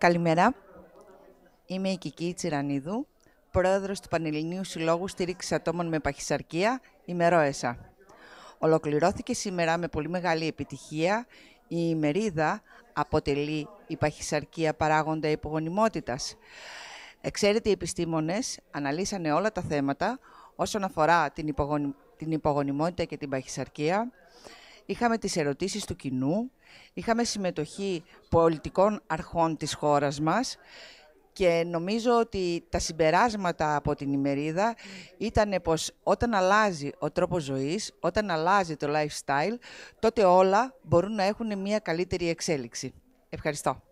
Καλημέρα. Είμαι η Κική Τσιρανίδου, πρόεδρος του Πανελληνίου Συλλόγου Στήριξης Ατόμων με Παχυσαρκία, η Ολοκληρώθηκε σήμερα με πολύ μεγάλη επιτυχία η ημερίδα αποτελεί η παχυσαρκία παράγοντα υπογονιμότητας. Εξαίρετοι επιστήμονες αναλύσανε όλα τα θέματα όσον αφορά την, υπογονιμότητα και την παχυσαρκία, είχαμε τις ερωτήσεις του κοινού, είχαμε συμμετοχή πολιτικών αρχών της χώρας μας και νομίζω ότι τα συμπεράσματα από την ημερίδα ήταν πως όταν αλλάζει ο τρόπος ζωής, όταν αλλάζει το lifestyle, τότε όλα μπορούν να έχουν μια καλύτερη εξέλιξη. Ευχαριστώ.